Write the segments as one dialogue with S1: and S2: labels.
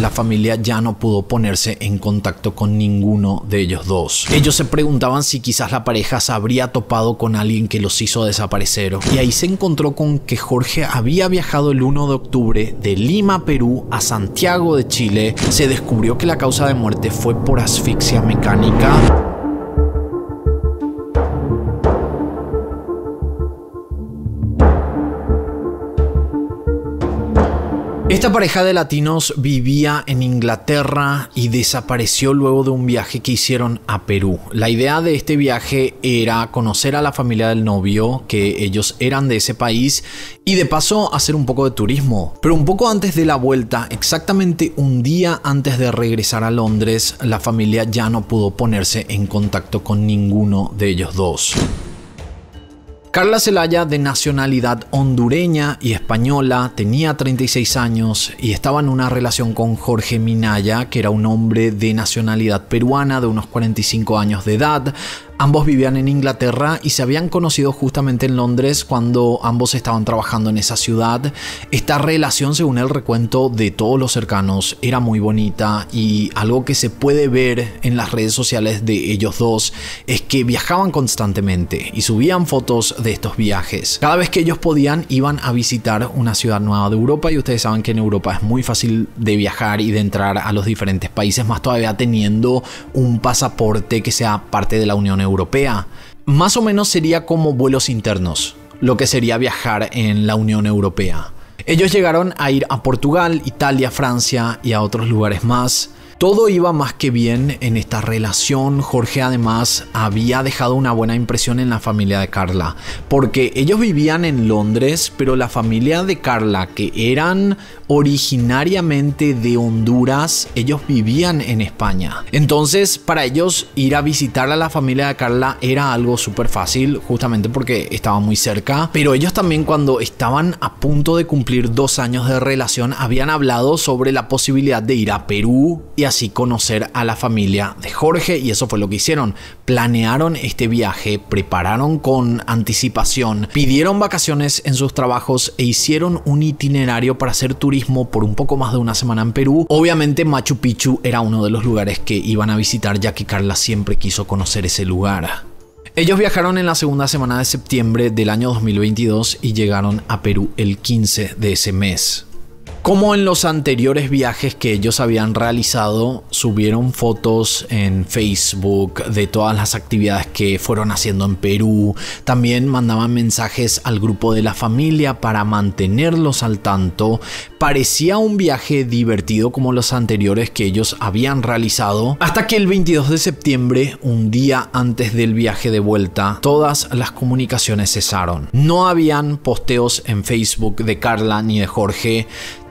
S1: La familia ya no pudo ponerse en contacto con ninguno de ellos dos. Ellos se preguntaban si quizás la pareja se habría topado con alguien que los hizo desaparecer. Y ahí se encontró con que Jorge había viajado el 1 de octubre de Lima, Perú a Santiago de Chile. Se descubrió que la causa de muerte fue por asfixia mecánica Esta pareja de latinos vivía en Inglaterra y desapareció luego de un viaje que hicieron a Perú. La idea de este viaje era conocer a la familia del novio, que ellos eran de ese país, y de paso hacer un poco de turismo. Pero un poco antes de la vuelta, exactamente un día antes de regresar a Londres, la familia ya no pudo ponerse en contacto con ninguno de ellos dos. Carla Zelaya, de nacionalidad hondureña y española, tenía 36 años y estaba en una relación con Jorge Minaya, que era un hombre de nacionalidad peruana de unos 45 años de edad. Ambos vivían en Inglaterra y se habían conocido justamente en Londres cuando ambos estaban trabajando en esa ciudad. Esta relación, según el recuento de todos los cercanos, era muy bonita y algo que se puede ver en las redes sociales de ellos dos es que viajaban constantemente y subían fotos de estos viajes. Cada vez que ellos podían iban a visitar una ciudad nueva de Europa y ustedes saben que en Europa es muy fácil de viajar y de entrar a los diferentes países, más todavía teniendo un pasaporte que sea parte de la Unión Europea Europea, más o menos sería como vuelos internos, lo que sería viajar en la Unión Europea. Ellos llegaron a ir a Portugal, Italia, Francia y a otros lugares más. Todo iba más que bien en esta relación. Jorge además había dejado una buena impresión en la familia de Carla, porque ellos vivían en Londres, pero la familia de Carla, que eran originariamente de Honduras, ellos vivían en España. Entonces, para ellos ir a visitar a la familia de Carla era algo súper fácil, justamente porque estaba muy cerca. Pero ellos también cuando estaban a punto de cumplir dos años de relación, habían hablado sobre la posibilidad de ir a Perú y a así conocer a la familia de Jorge y eso fue lo que hicieron. Planearon este viaje, prepararon con anticipación, pidieron vacaciones en sus trabajos e hicieron un itinerario para hacer turismo por un poco más de una semana en Perú. Obviamente Machu Picchu era uno de los lugares que iban a visitar ya que Carla siempre quiso conocer ese lugar. Ellos viajaron en la segunda semana de septiembre del año 2022 y llegaron a Perú el 15 de ese mes. Como en los anteriores viajes que ellos habían realizado, subieron fotos en Facebook de todas las actividades que fueron haciendo en Perú. También mandaban mensajes al grupo de la familia para mantenerlos al tanto. Parecía un viaje divertido como los anteriores que ellos habían realizado. Hasta que el 22 de septiembre, un día antes del viaje de vuelta, todas las comunicaciones cesaron. No habían posteos en Facebook de Carla ni de Jorge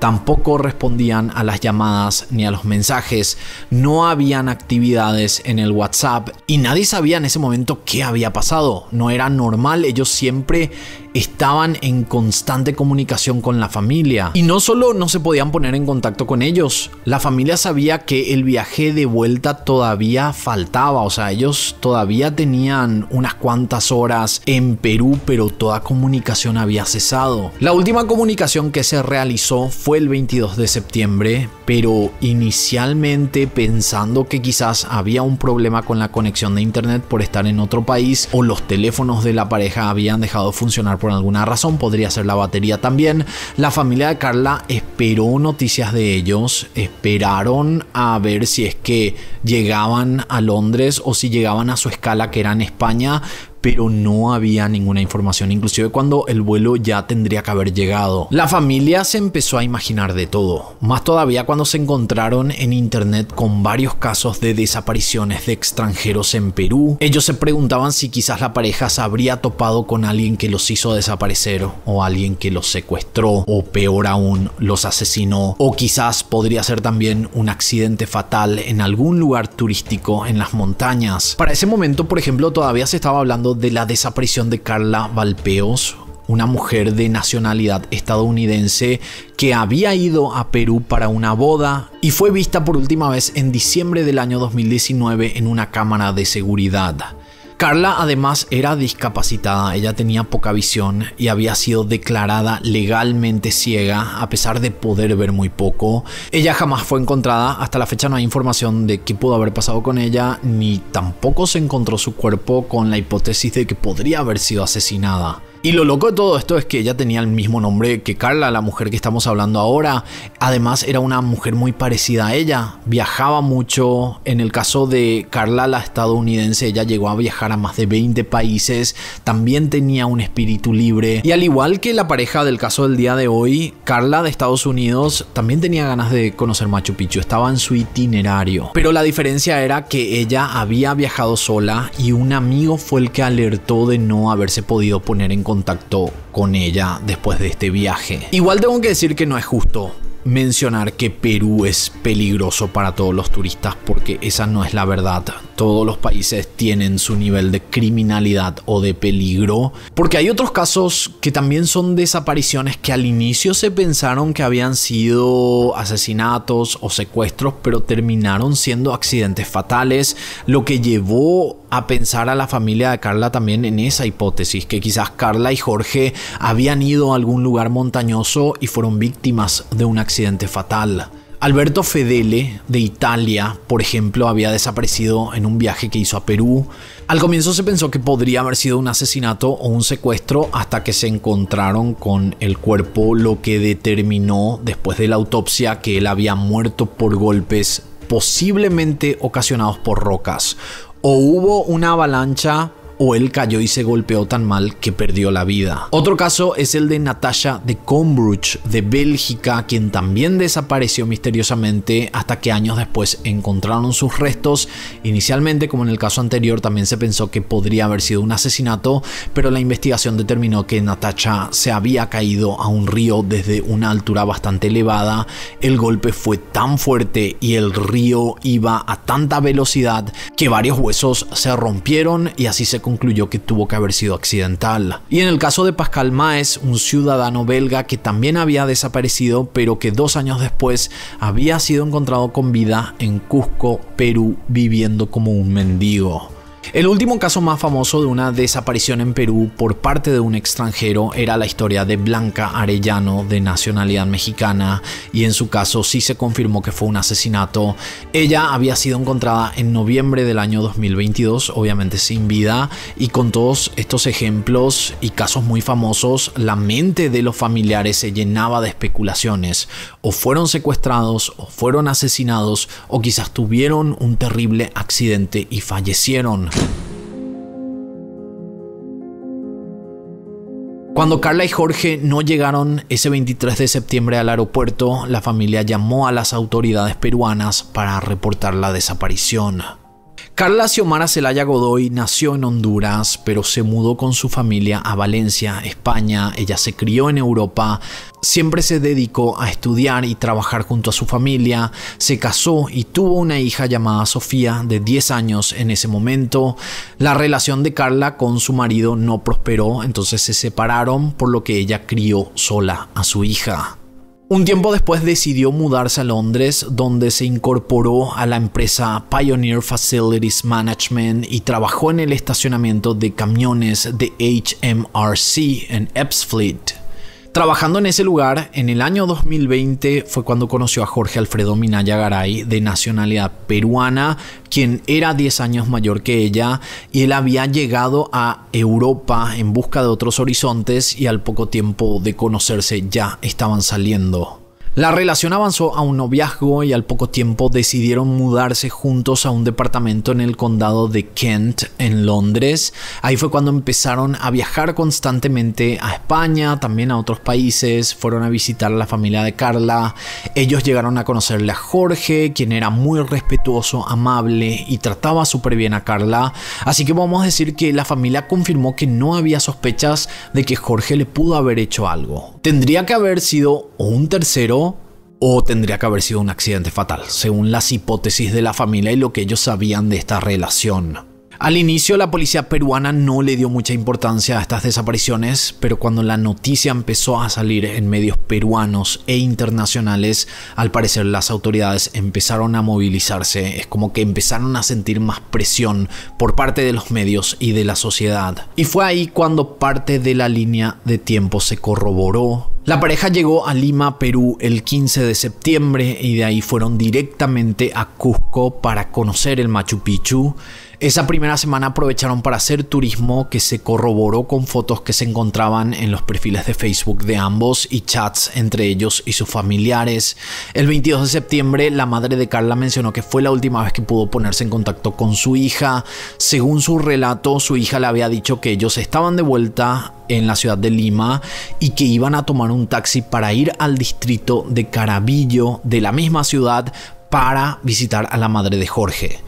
S1: tampoco respondían a las llamadas ni a los mensajes, no habían actividades en el WhatsApp y nadie sabía en ese momento qué había pasado. No era normal, ellos siempre estaban en constante comunicación con la familia. Y no solo no se podían poner en contacto con ellos, la familia sabía que el viaje de vuelta todavía faltaba, o sea, ellos todavía tenían unas cuantas horas en Perú, pero toda comunicación había cesado. La última comunicación que se realizó fue el 22 de septiembre, pero inicialmente pensando que quizás había un problema con la conexión de internet por estar en otro país o los teléfonos de la pareja habían dejado funcionar por alguna razón, podría ser la batería también. La familia de Carla esperó noticias de ellos, esperaron a ver si es que llegaban a Londres o si llegaban a su escala que era en España, pero no había ninguna información, inclusive cuando el vuelo ya tendría que haber llegado. La familia se empezó a imaginar de todo, más todavía cuando se encontraron en internet con varios casos de desapariciones de extranjeros en Perú. Ellos se preguntaban si quizás la pareja se habría topado con alguien que los hizo desaparecer o alguien que los secuestró o peor aún los asesinó o quizás podría ser también un accidente fatal en algún lugar turístico en las montañas. Para ese momento, por ejemplo, todavía se estaba hablando de la desaparición de Carla Valpeos, una mujer de nacionalidad estadounidense que había ido a Perú para una boda y fue vista por última vez en diciembre del año 2019 en una cámara de seguridad. Carla además era discapacitada, ella tenía poca visión y había sido declarada legalmente ciega a pesar de poder ver muy poco. Ella jamás fue encontrada, hasta la fecha no hay información de qué pudo haber pasado con ella, ni tampoco se encontró su cuerpo con la hipótesis de que podría haber sido asesinada. Y lo loco de todo esto es que ella tenía el mismo nombre que Carla, la mujer que estamos hablando ahora. Además era una mujer muy parecida a ella, viajaba mucho. En el caso de Carla, la estadounidense, ella llegó a viajar a más de 20 países, también tenía un espíritu libre. Y al igual que la pareja del caso del día de hoy, Carla de Estados Unidos también tenía ganas de conocer Machu Picchu, estaba en su itinerario. Pero la diferencia era que ella había viajado sola y un amigo fue el que alertó de no haberse podido poner en contacto contactó con ella después de este viaje. Igual tengo que decir que no es justo mencionar que Perú es peligroso para todos los turistas porque esa no es la verdad. Todos los países tienen su nivel de criminalidad o de peligro. Porque hay otros casos que también son desapariciones que al inicio se pensaron que habían sido asesinatos o secuestros, pero terminaron siendo accidentes fatales, lo que llevó a pensar a la familia de Carla también en esa hipótesis, que quizás Carla y Jorge habían ido a algún lugar montañoso y fueron víctimas de una accidente fatal. Alberto Fedele de Italia, por ejemplo, había desaparecido en un viaje que hizo a Perú. Al comienzo se pensó que podría haber sido un asesinato o un secuestro hasta que se encontraron con el cuerpo, lo que determinó después de la autopsia que él había muerto por golpes posiblemente ocasionados por rocas. O hubo una avalancha o él cayó y se golpeó tan mal que perdió la vida. Otro caso es el de Natasha de Combruch de Bélgica, quien también desapareció misteriosamente hasta que años después encontraron sus restos. Inicialmente, como en el caso anterior, también se pensó que podría haber sido un asesinato, pero la investigación determinó que Natasha se había caído a un río desde una altura bastante elevada. El golpe fue tan fuerte y el río iba a tanta velocidad que varios huesos se rompieron y así se concluyó que tuvo que haber sido accidental. Y en el caso de Pascal Maes, un ciudadano belga que también había desaparecido, pero que dos años después había sido encontrado con vida en Cusco, Perú, viviendo como un mendigo. El último caso más famoso de una desaparición en Perú por parte de un extranjero era la historia de Blanca Arellano de nacionalidad mexicana y en su caso sí se confirmó que fue un asesinato. Ella había sido encontrada en noviembre del año 2022, obviamente sin vida y con todos estos ejemplos y casos muy famosos, la mente de los familiares se llenaba de especulaciones. O fueron secuestrados, o fueron asesinados, o quizás tuvieron un terrible accidente y fallecieron. Cuando Carla y Jorge no llegaron ese 23 de septiembre al aeropuerto, la familia llamó a las autoridades peruanas para reportar la desaparición. Carla Xiomara Celaya Godoy nació en Honduras, pero se mudó con su familia a Valencia, España. Ella se crió en Europa, siempre se dedicó a estudiar y trabajar junto a su familia, se casó y tuvo una hija llamada Sofía de 10 años en ese momento. La relación de Carla con su marido no prosperó, entonces se separaron, por lo que ella crió sola a su hija. Un tiempo después decidió mudarse a Londres, donde se incorporó a la empresa Pioneer Facilities Management y trabajó en el estacionamiento de camiones de HMRC en Epsfleet. Trabajando en ese lugar, en el año 2020 fue cuando conoció a Jorge Alfredo Minaya Garay, de nacionalidad peruana, quien era 10 años mayor que ella, y él había llegado a Europa en busca de otros horizontes y al poco tiempo de conocerse ya estaban saliendo la relación avanzó a un noviazgo y al poco tiempo decidieron mudarse juntos a un departamento en el condado de Kent, en Londres. Ahí fue cuando empezaron a viajar constantemente a España, también a otros países, fueron a visitar a la familia de Carla. Ellos llegaron a conocerle a Jorge, quien era muy respetuoso, amable y trataba súper bien a Carla. Así que vamos a decir que la familia confirmó que no había sospechas de que Jorge le pudo haber hecho algo. Tendría que haber sido un tercero o tendría que haber sido un accidente fatal, según las hipótesis de la familia y lo que ellos sabían de esta relación. Al inicio la policía peruana no le dio mucha importancia a estas desapariciones, pero cuando la noticia empezó a salir en medios peruanos e internacionales, al parecer las autoridades empezaron a movilizarse, es como que empezaron a sentir más presión por parte de los medios y de la sociedad. Y fue ahí cuando parte de la línea de tiempo se corroboró la pareja llegó a Lima, Perú, el 15 de septiembre y de ahí fueron directamente a Cusco para conocer el Machu Picchu. Esa primera semana aprovecharon para hacer turismo que se corroboró con fotos que se encontraban en los perfiles de Facebook de ambos y chats entre ellos y sus familiares. El 22 de septiembre la madre de Carla mencionó que fue la última vez que pudo ponerse en contacto con su hija. Según su relato, su hija le había dicho que ellos estaban de vuelta en la ciudad de Lima y que iban a tomar un taxi para ir al distrito de Carabillo de la misma ciudad para visitar a la madre de Jorge.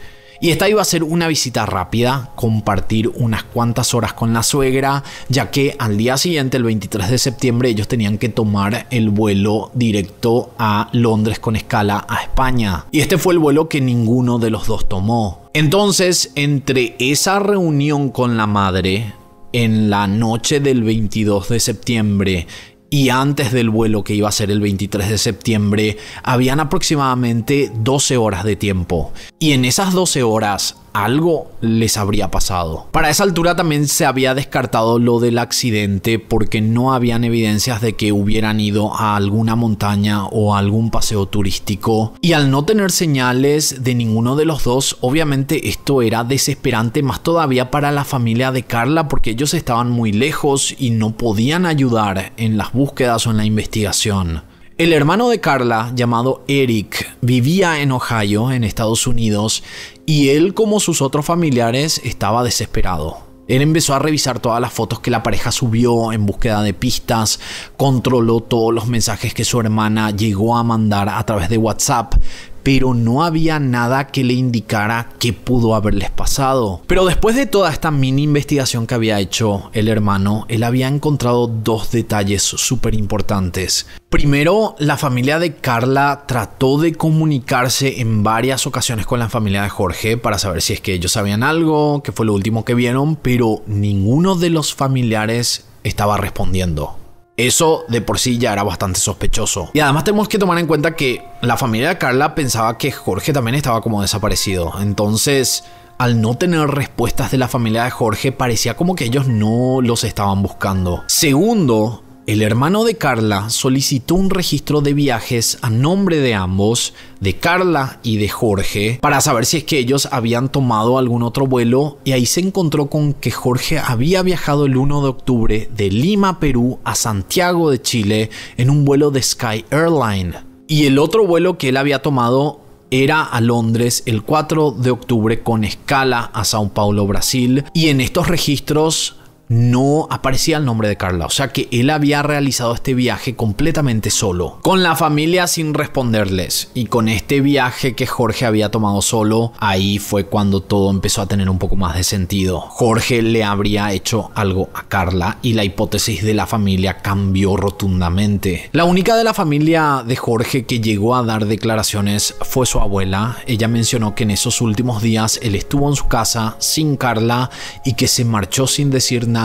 S1: Y esta iba a ser una visita rápida, compartir unas cuantas horas con la suegra, ya que al día siguiente, el 23 de septiembre, ellos tenían que tomar el vuelo directo a Londres con escala a España. Y este fue el vuelo que ninguno de los dos tomó. Entonces, entre esa reunión con la madre, en la noche del 22 de septiembre y antes del vuelo que iba a ser el 23 de septiembre, habían aproximadamente 12 horas de tiempo. Y en esas 12 horas, algo les habría pasado. Para esa altura también se había descartado lo del accidente porque no habían evidencias de que hubieran ido a alguna montaña o algún paseo turístico y al no tener señales de ninguno de los dos obviamente esto era desesperante más todavía para la familia de Carla porque ellos estaban muy lejos y no podían ayudar en las búsquedas o en la investigación. El hermano de Carla, llamado Eric, vivía en Ohio, en Estados Unidos, y él como sus otros familiares estaba desesperado. Él empezó a revisar todas las fotos que la pareja subió en búsqueda de pistas, controló todos los mensajes que su hermana llegó a mandar a través de WhatsApp, pero no había nada que le indicara qué pudo haberles pasado. Pero después de toda esta mini investigación que había hecho el hermano, él había encontrado dos detalles súper importantes. Primero, la familia de Carla trató de comunicarse en varias ocasiones con la familia de Jorge para saber si es que ellos sabían algo, qué fue lo último que vieron, pero ninguno de los familiares estaba respondiendo. Eso de por sí ya era bastante sospechoso. Y además tenemos que tomar en cuenta que la familia de Carla pensaba que Jorge también estaba como desaparecido. Entonces, al no tener respuestas de la familia de Jorge, parecía como que ellos no los estaban buscando. Segundo, el hermano de Carla solicitó un registro de viajes a nombre de ambos, de Carla y de Jorge, para saber si es que ellos habían tomado algún otro vuelo y ahí se encontró con que Jorge había viajado el 1 de octubre de Lima, Perú a Santiago de Chile en un vuelo de Sky Airline. Y el otro vuelo que él había tomado era a Londres el 4 de octubre con escala a Sao Paulo, Brasil. Y en estos registros no aparecía el nombre de Carla, o sea que él había realizado este viaje completamente solo, con la familia sin responderles. Y con este viaje que Jorge había tomado solo, ahí fue cuando todo empezó a tener un poco más de sentido. Jorge le habría hecho algo a Carla y la hipótesis de la familia cambió rotundamente. La única de la familia de Jorge que llegó a dar declaraciones fue su abuela. Ella mencionó que en esos últimos días él estuvo en su casa sin Carla y que se marchó sin decir nada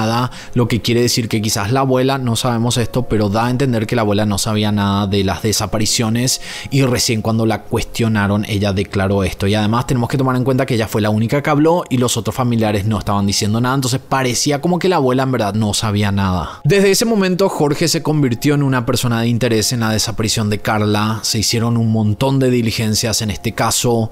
S1: lo que quiere decir que quizás la abuela, no sabemos esto, pero da a entender que la abuela no sabía nada de las desapariciones y recién cuando la cuestionaron ella declaró esto. Y además tenemos que tomar en cuenta que ella fue la única que habló y los otros familiares no estaban diciendo nada, entonces parecía como que la abuela en verdad no sabía nada. Desde ese momento Jorge se convirtió en una persona de interés en la desaparición de Carla, se hicieron un montón de diligencias en este caso,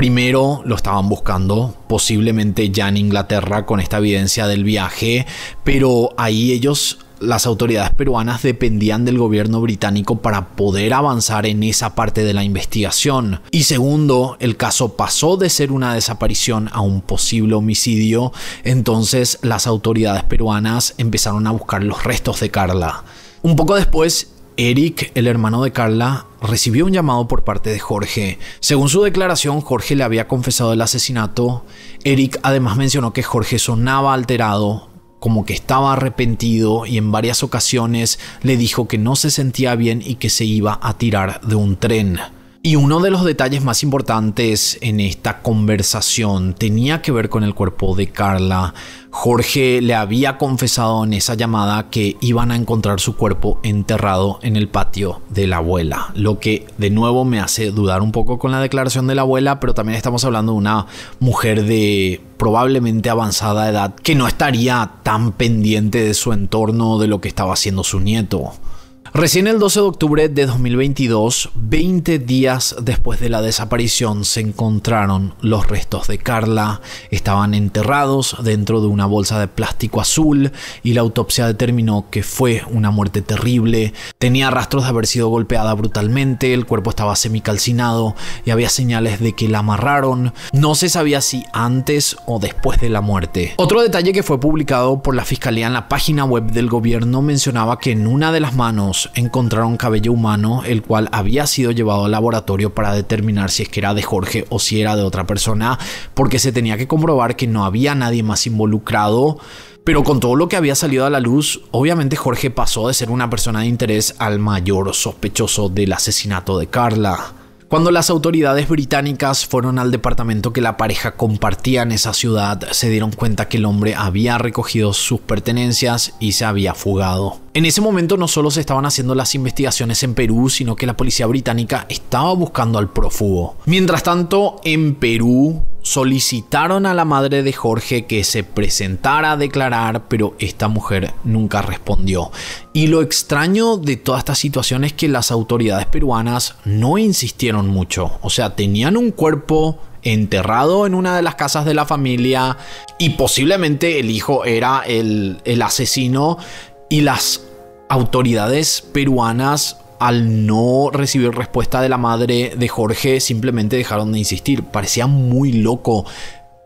S1: Primero lo estaban buscando, posiblemente ya en Inglaterra, con esta evidencia del viaje, pero ahí ellos las autoridades peruanas dependían del gobierno británico para poder avanzar en esa parte de la investigación. Y segundo, el caso pasó de ser una desaparición a un posible homicidio, entonces las autoridades peruanas empezaron a buscar los restos de Carla. Un poco después Eric, el hermano de Carla, recibió un llamado por parte de Jorge. Según su declaración, Jorge le había confesado el asesinato. Eric además mencionó que Jorge sonaba alterado, como que estaba arrepentido y en varias ocasiones le dijo que no se sentía bien y que se iba a tirar de un tren. Y uno de los detalles más importantes en esta conversación tenía que ver con el cuerpo de Carla. Jorge le había confesado en esa llamada que iban a encontrar su cuerpo enterrado en el patio de la abuela, lo que de nuevo me hace dudar un poco con la declaración de la abuela, pero también estamos hablando de una mujer de probablemente avanzada edad que no estaría tan pendiente de su entorno, de lo que estaba haciendo su nieto. Recién el 12 de octubre de 2022, 20 días después de la desaparición, se encontraron los restos de Carla. Estaban enterrados dentro de una bolsa de plástico azul y la autopsia determinó que fue una muerte terrible. Tenía rastros de haber sido golpeada brutalmente, el cuerpo estaba semicalcinado y había señales de que la amarraron. No se sabía si antes o después de la muerte. Otro detalle que fue publicado por la fiscalía en la página web del gobierno mencionaba que en una de las manos encontraron cabello humano, el cual había sido llevado al laboratorio para determinar si es que era de Jorge o si era de otra persona, porque se tenía que comprobar que no había nadie más involucrado. Pero con todo lo que había salido a la luz, obviamente Jorge pasó de ser una persona de interés al mayor sospechoso del asesinato de Carla. Cuando las autoridades británicas fueron al departamento que la pareja compartía en esa ciudad, se dieron cuenta que el hombre había recogido sus pertenencias y se había fugado. En ese momento no solo se estaban haciendo las investigaciones en Perú, sino que la policía británica estaba buscando al prófugo. Mientras tanto, en Perú solicitaron a la madre de Jorge que se presentara a declarar, pero esta mujer nunca respondió. Y lo extraño de toda esta situación es que las autoridades peruanas no insistieron mucho, o sea, tenían un cuerpo enterrado en una de las casas de la familia y posiblemente el hijo era el, el asesino y las autoridades peruanas al no recibir respuesta de la madre de Jorge simplemente dejaron de insistir. Parecía muy loco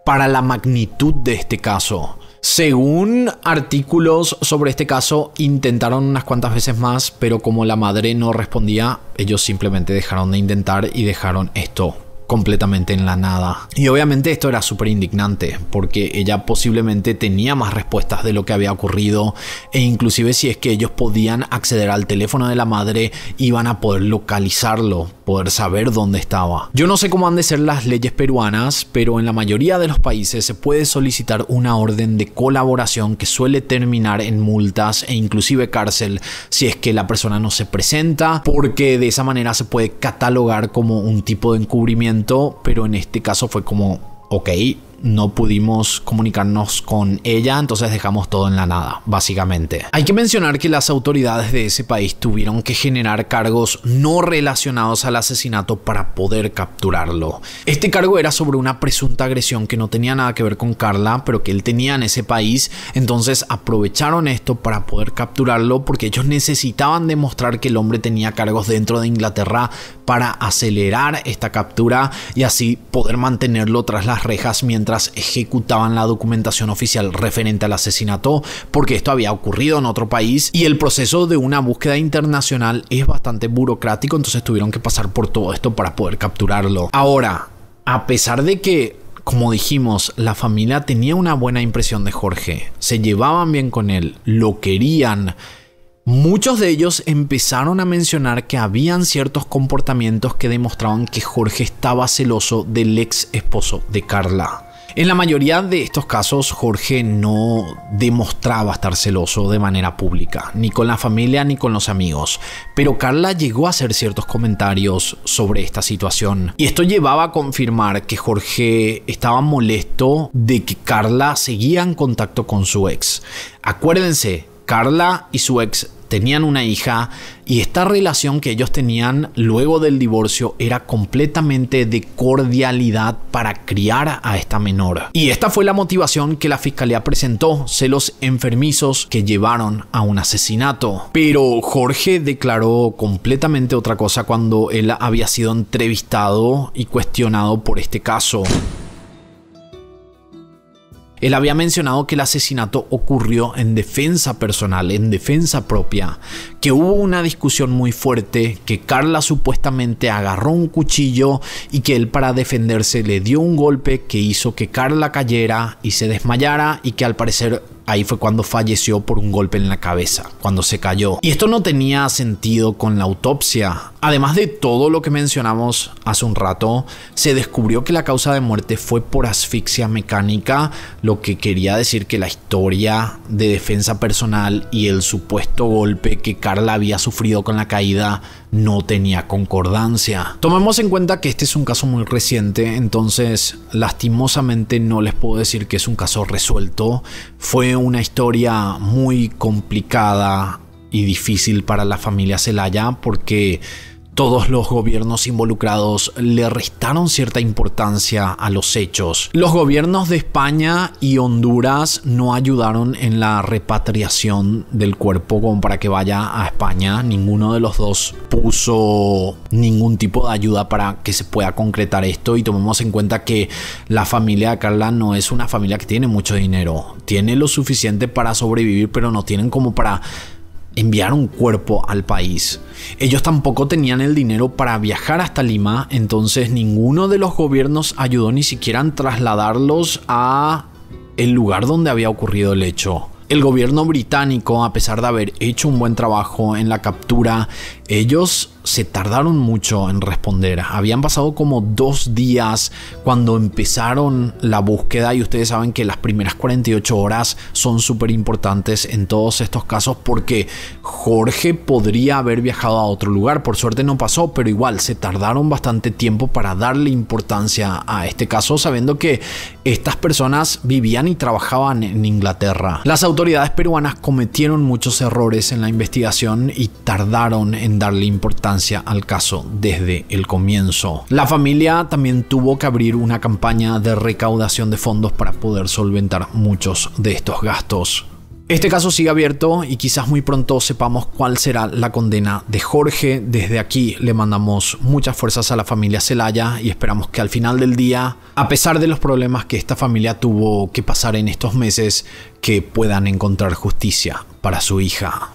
S1: para la magnitud de este caso. Según artículos sobre este caso, intentaron unas cuantas veces más, pero como la madre no respondía, ellos simplemente dejaron de intentar y dejaron esto completamente en la nada. Y obviamente esto era súper indignante, porque ella posiblemente tenía más respuestas de lo que había ocurrido, e inclusive si es que ellos podían acceder al teléfono de la madre, iban a poder localizarlo, poder saber dónde estaba. Yo no sé cómo han de ser las leyes peruanas, pero en la mayoría de los países se puede solicitar una orden de colaboración que suele terminar en multas e inclusive cárcel si es que la persona no se presenta, porque de esa manera se puede catalogar como un tipo de encubrimiento pero en este caso fue como, ok, no pudimos comunicarnos con ella, entonces dejamos todo en la nada, básicamente. Hay que mencionar que las autoridades de ese país tuvieron que generar cargos no relacionados al asesinato para poder capturarlo. Este cargo era sobre una presunta agresión que no tenía nada que ver con Carla, pero que él tenía en ese país, entonces aprovecharon esto para poder capturarlo porque ellos necesitaban demostrar que el hombre tenía cargos dentro de Inglaterra para acelerar esta captura y así poder mantenerlo tras las rejas mientras ejecutaban la documentación oficial referente al asesinato, porque esto había ocurrido en otro país y el proceso de una búsqueda internacional es bastante burocrático, entonces tuvieron que pasar por todo esto para poder capturarlo. Ahora, a pesar de que como dijimos, la familia tenía una buena impresión de Jorge, se llevaban bien con él, lo querían. Muchos de ellos empezaron a mencionar que habían ciertos comportamientos que demostraban que Jorge estaba celoso del ex esposo de Carla. En la mayoría de estos casos, Jorge no demostraba estar celoso de manera pública, ni con la familia ni con los amigos, pero Carla llegó a hacer ciertos comentarios sobre esta situación. Y esto llevaba a confirmar que Jorge estaba molesto de que Carla seguía en contacto con su ex. Acuérdense, Carla y su ex tenían una hija y esta relación que ellos tenían luego del divorcio era completamente de cordialidad para criar a esta menor. Y esta fue la motivación que la fiscalía presentó, celos enfermizos que llevaron a un asesinato. Pero Jorge declaró completamente otra cosa cuando él había sido entrevistado y cuestionado por este caso. Él había mencionado que el asesinato ocurrió en defensa personal, en defensa propia, que hubo una discusión muy fuerte, que Carla supuestamente agarró un cuchillo y que él para defenderse le dio un golpe que hizo que Carla cayera y se desmayara y que al parecer ahí fue cuando falleció por un golpe en la cabeza, cuando se cayó. Y esto no tenía sentido con la autopsia. Además de todo lo que mencionamos hace un rato, se descubrió que la causa de muerte fue por asfixia mecánica, lo que quería decir que la historia de defensa personal y el supuesto golpe que Carla había sufrido con la caída no tenía concordancia. Tomemos en cuenta que este es un caso muy reciente, entonces lastimosamente no les puedo decir que es un caso resuelto. Fue una historia muy complicada y difícil para la familia Celaya porque todos los gobiernos involucrados le restaron cierta importancia a los hechos. Los gobiernos de España y Honduras no ayudaron en la repatriación del cuerpo como para que vaya a España. Ninguno de los dos puso ningún tipo de ayuda para que se pueda concretar esto y tomemos en cuenta que la familia de Carla no es una familia que tiene mucho dinero. Tiene lo suficiente para sobrevivir pero no tienen como para enviar un cuerpo al país. Ellos tampoco tenían el dinero para viajar hasta Lima, entonces ninguno de los gobiernos ayudó ni siquiera a trasladarlos a el lugar donde había ocurrido el hecho. El gobierno británico, a pesar de haber hecho un buen trabajo en la captura, ellos se tardaron mucho en responder. Habían pasado como dos días cuando empezaron la búsqueda y ustedes saben que las primeras 48 horas son súper importantes en todos estos casos porque Jorge podría haber viajado a otro lugar. Por suerte no pasó, pero igual se tardaron bastante tiempo para darle importancia a este caso sabiendo que estas personas vivían y trabajaban en Inglaterra. Las autoridades peruanas cometieron muchos errores en la investigación y tardaron en darle importancia al caso desde el comienzo. La familia también tuvo que abrir una campaña de recaudación de fondos para poder solventar muchos de estos gastos. Este caso sigue abierto y quizás muy pronto sepamos cuál será la condena de Jorge. Desde aquí le mandamos muchas fuerzas a la familia Celaya y esperamos que al final del día, a pesar de los problemas que esta familia tuvo que pasar en estos meses, que puedan encontrar justicia para su hija.